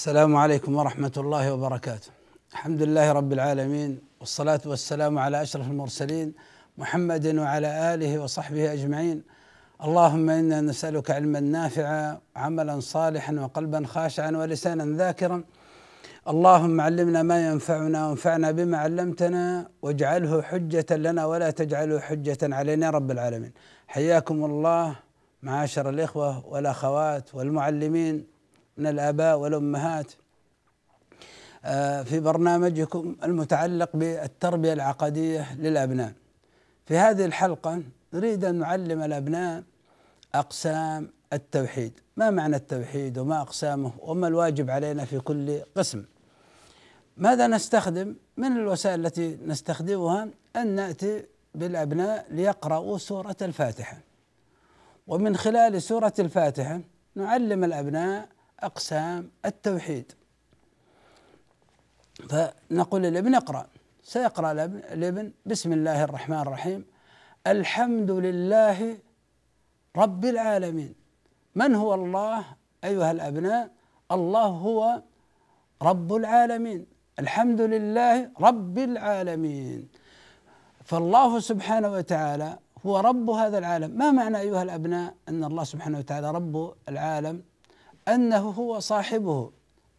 السلام عليكم ورحمة الله وبركاته. الحمد لله رب العالمين والصلاة والسلام على أشرف المرسلين محمد وعلى آله وصحبه أجمعين. اللهم إنا نسألك علما نافعا عملا صالحا وقلبا خاشعا ولسانا ذاكرا. اللهم علمنا ما ينفعنا وانفعنا بما علمتنا واجعله حجة لنا ولا تجعله حجة علينا رب العالمين. حياكم الله معاشر الإخوة والأخوات والمعلمين من الآباء والأمهات آه، في برنامجكم المتعلق بالتربية العقدية للأبناء في هذه الحلقة نريد أن نعلم الأبناء أقسام التوحيد ما معنى التوحيد وما أقسامه وما الواجب علينا في كل قسم ماذا نستخدم من الوسائل التي نستخدمها أن نأتي بالأبناء ليقرأوا سورة الفاتحة ومن خلال سورة الفاتحة نعلم الأبناء أقسام التوحيد فنقول للابن اقرأ سيقرأ الابن بسم الله الرحمن الرحيم الحمد لله رب العالمين من هو الله أيها الأبناء الله هو رب العالمين الحمد لله رب العالمين فالله سبحانه وتعالى هو رب هذا العالم ما معنى أيها الأبناء أن الله سبحانه وتعالى رب العالم انه هو صاحبه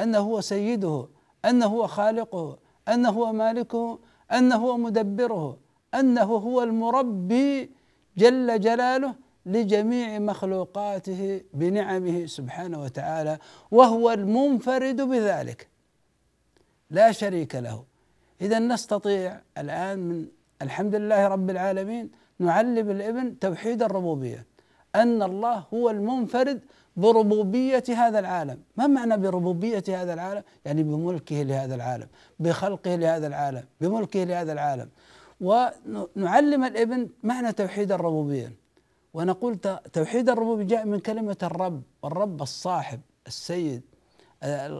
انه هو سيده انه هو خالقه انه هو مالكه انه هو مدبره انه هو المربي جل جلاله لجميع مخلوقاته بنعمه سبحانه وتعالى وهو المنفرد بذلك لا شريك له اذا نستطيع الان من الحمد لله رب العالمين نعلم الابن توحيد الربوبيه ان الله هو المنفرد بربوبية هذا العالم ما معنى بربوبية هذا العالم يعني بملكه لهذا العالم بخلقه لهذا العالم بملكه لهذا العالم ونعلم الابن معنى توحيد الربوبية ونقول توحيد الربوبية جاء من كلمة الرب الرب الصاحب السيد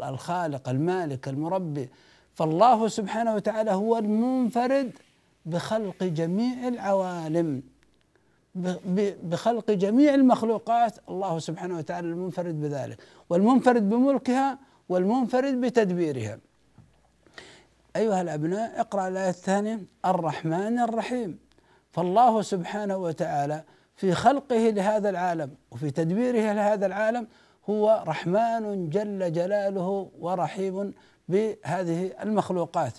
الخالق المالك المربي فالله سبحانه وتعالى هو المنفرد بخلق جميع العوالم بخلق جميع المخلوقات الله سبحانه وتعالى المنفرد بذلك والمنفرد بملكها والمنفرد بتدبيرها أيها الأبناء اقرأ الآية الثانية الرحمن الرحيم فالله سبحانه وتعالى في خلقه لهذا العالم وفي تدبيره لهذا العالم هو رحمن جل جلاله ورحيم بهذه المخلوقات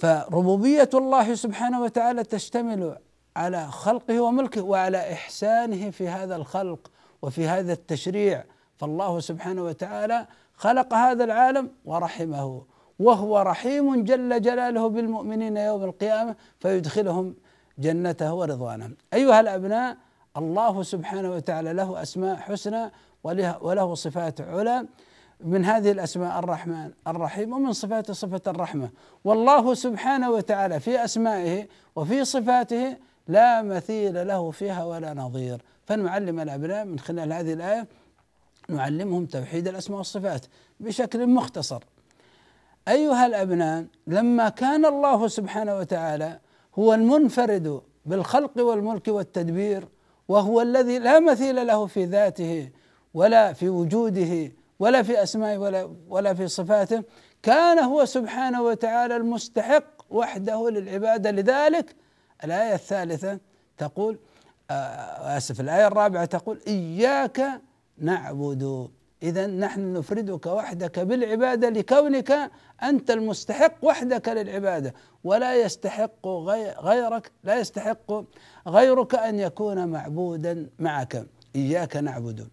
فربوبية الله سبحانه وتعالى تشتمل على خلقه وملكه وعلى إحسانه في هذا الخلق وفي هذا التشريع فالله سبحانه وتعالى خلق هذا العالم ورحمه وهو رحيم جل جلاله بالمؤمنين يوم القيامة فيدخلهم جنته ورضوانه أيها الأبناء الله سبحانه وتعالى له أسماء حسنى وله صفات علا من هذه الأسماء الرحمن الرحيم ومن صفاته صفة الرحمة والله سبحانه وتعالى في أسمائه وفي صفاته لا مثيل له فيها ولا نظير فنعلم الأبناء من خلال هذه الآية نعلمهم توحيد الأسماء والصفات بشكل مختصر أيها الأبناء لما كان الله سبحانه وتعالى هو المنفرد بالخلق والملك والتدبير وهو الذي لا مثيل له في ذاته ولا في وجوده ولا في أسمائه ولا, ولا في صفاته كان هو سبحانه وتعالى المستحق وحده للعبادة لذلك الآية الثالثة تقول آه، آسف الآية الرابعة تقول إياك نعبد إذا نحن نفردك وحدك بالعبادة لكونك أنت المستحق وحدك للعبادة ولا يستحق غيرك لا يستحق غيرك أن يكون معبودا معك إياك نعبد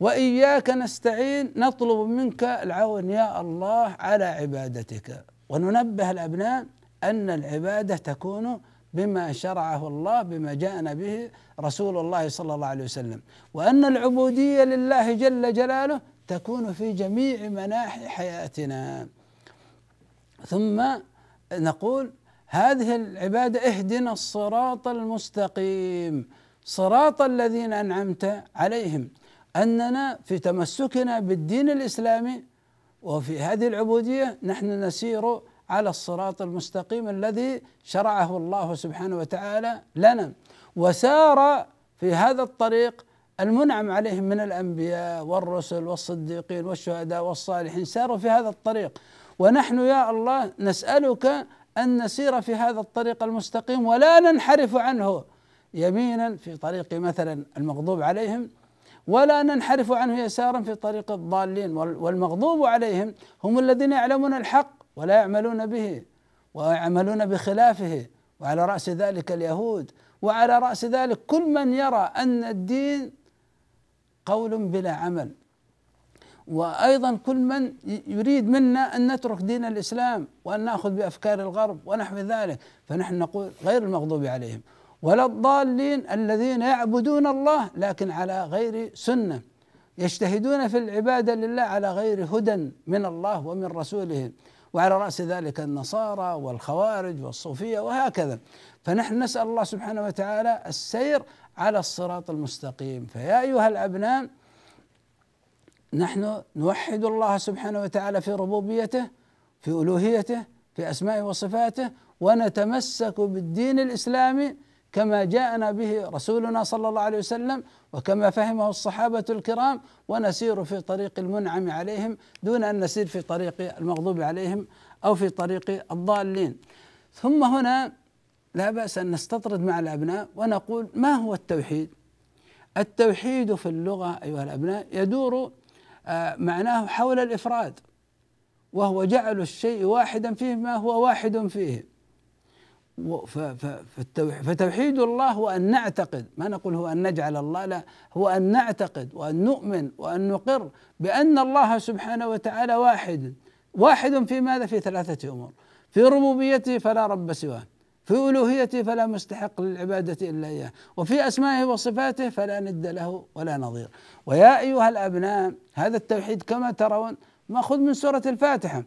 وإياك نستعين نطلب منك العون يا الله على عبادتك وننبه الأبناء أن العبادة تكون بما شرعه الله بما جاءنا به رسول الله صلى الله عليه وسلم وان العبوديه لله جل جلاله تكون في جميع مناحي حياتنا ثم نقول هذه العباده اهدنا الصراط المستقيم صراط الذين انعمت عليهم اننا في تمسكنا بالدين الاسلامي وفي هذه العبوديه نحن نسير على الصراط المستقيم الذي شرعه الله سبحانه وتعالى لنا وسار في هذا الطريق المنعم عليهم من الانبياء والرسل والصديقين والشهداء والصالحين ساروا في هذا الطريق ونحن يا الله نسالك ان نسير في هذا الطريق المستقيم ولا ننحرف عنه يمينا في طريق مثلا المغضوب عليهم ولا ننحرف عنه يسارا في طريق الضالين والمغضوب عليهم هم الذين يعلمون الحق ولا يعملون به ويعملون بخلافه وعلى راس ذلك اليهود وعلى راس ذلك كل من يرى ان الدين قول بلا عمل وايضا كل من يريد منا ان نترك دين الاسلام وان ناخذ بافكار الغرب ونحو ذلك فنحن نقول غير المغضوب عليهم ولا الضالين الذين يعبدون الله لكن على غير سنه يجتهدون في العباده لله على غير هدى من الله ومن رسوله وعلى رأس ذلك النصارى والخوارج والصوفية وهكذا فنحن نسأل الله سبحانه وتعالى السير على الصراط المستقيم فيا أيها الأبناء نحن نوحد الله سبحانه وتعالى في ربوبيته في ألوهيته في أسمائه وصفاته ونتمسك بالدين الإسلامي كما جاءنا به رسولنا صلى الله عليه وسلم وكما فهمه الصحابه الكرام ونسير في طريق المنعم عليهم دون ان نسير في طريق المغضوب عليهم او في طريق الضالين ثم هنا لا باس ان نستطرد مع الابناء ونقول ما هو التوحيد التوحيد في اللغه ايها الابناء يدور آه، معناه حول الافراد وهو جعل الشيء واحدا فيه ما هو واحد فيه فتوحيد الله هو أن نعتقد ما نقول هو أن نجعل الله لا هو أن نعتقد وأن نؤمن وأن نقر بأن الله سبحانه وتعالى واحد واحد في ماذا في ثلاثة أمور في ربوبيته فلا رب سواه في ألوهيته فلا مستحق للعبادة إلا إياه وفي أسمائه وصفاته فلا ند له ولا نظير ويا أيها الأبناء هذا التوحيد كما ترون مأخوذ من سورة الفاتحة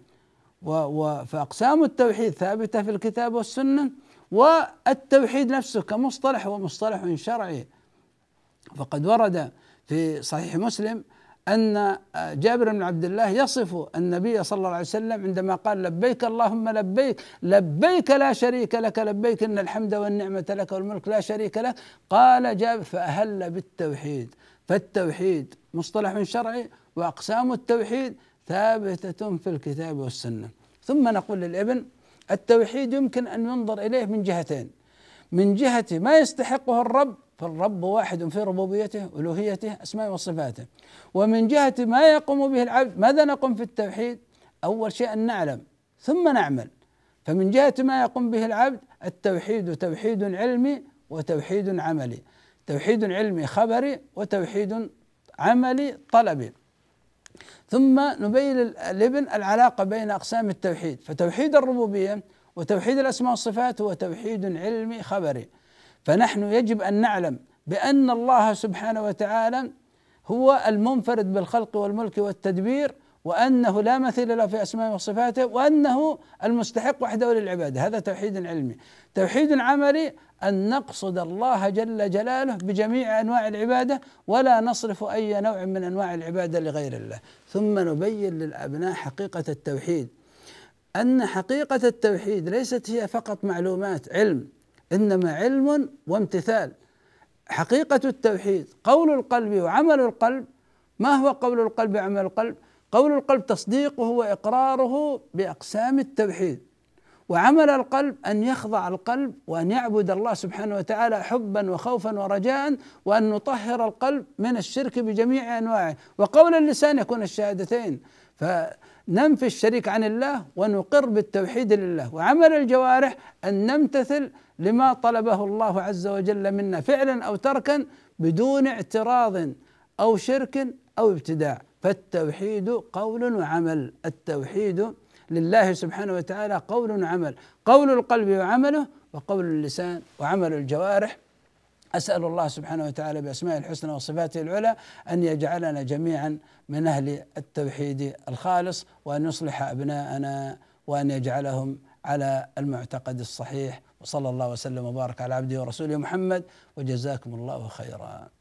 و و فأقسام التوحيد ثابتة في الكتاب والسنة والتوحيد نفسه كمصطلح هو مصطلح شرعي فقد ورد في صحيح مسلم أن آه، جابر بن عبد الله يصف النبي صلى الله عليه وسلم عندما قال لبيك اللهم لبيك لبيك لا شريك لك لبيك إن الحمد والنعمة لك والملك لا شريك لك قال جابر فأهل بالتوحيد فالتوحيد مصطلح شرعي وأقسام التوحيد ثابتة في الكتاب والسنة ثم نقول للابن التوحيد يمكن ان ينظر اليه من جهتين من جهه ما يستحقه الرب فالرب واحد في ربوبيته الوهيته اسماء وصفاته ومن جهه ما يقوم به العبد ماذا نقوم في التوحيد اول شيء ان نعلم ثم نعمل فمن جهه ما يقوم به العبد التوحيد توحيد علمي وتوحيد عملي توحيد علمي خبري وتوحيد عملي طلبي ثم نبين لابن العلاقه بين اقسام التوحيد فتوحيد الربوبيه وتوحيد الاسماء والصفات هو توحيد علمي خبري فنحن يجب ان نعلم بان الله سبحانه وتعالى هو المنفرد بالخلق والملك والتدبير وأنه لا مثيل له في أسمائه وصفاته وأنه المستحق وحده للعبادة هذا توحيد علمي توحيد عملي أن نقصد الله جل جلاله بجميع أنواع العبادة ولا نصرف أي نوع من أنواع العبادة لغير الله ثم نبين للأبناء حقيقة التوحيد أن حقيقة التوحيد ليست هي فقط معلومات علم إنما علم وامتثال حقيقة التوحيد قول القلب وعمل القلب ما هو قول القلب وعمل القلب؟ قول القلب تصديقه واقراره باقسام التوحيد وعمل القلب ان يخضع القلب وان يعبد الله سبحانه وتعالى حبا وخوفا ورجاء وان نطهر القلب من الشرك بجميع انواعه وقول اللسان يكون الشهادتين فننفي الشريك عن الله ونقر بالتوحيد لله وعمل الجوارح ان نمتثل لما طلبه الله عز وجل منا فعلا او تركا بدون اعتراض او شرك او ابتداع فالتوحيد قول وعمل التوحيد لله سبحانه وتعالى قول وعمل قول القلب وعمله وقول اللسان وعمل الجوارح أسأل الله سبحانه وتعالى بأسماء الحسنى وصفاته العلى أن يجعلنا جميعا من أهل التوحيد الخالص وأن يصلح أبناءنا وأن يجعلهم على المعتقد الصحيح وصلى الله وسلم وبارك على عبده ورسوله محمد وجزاكم الله خيرا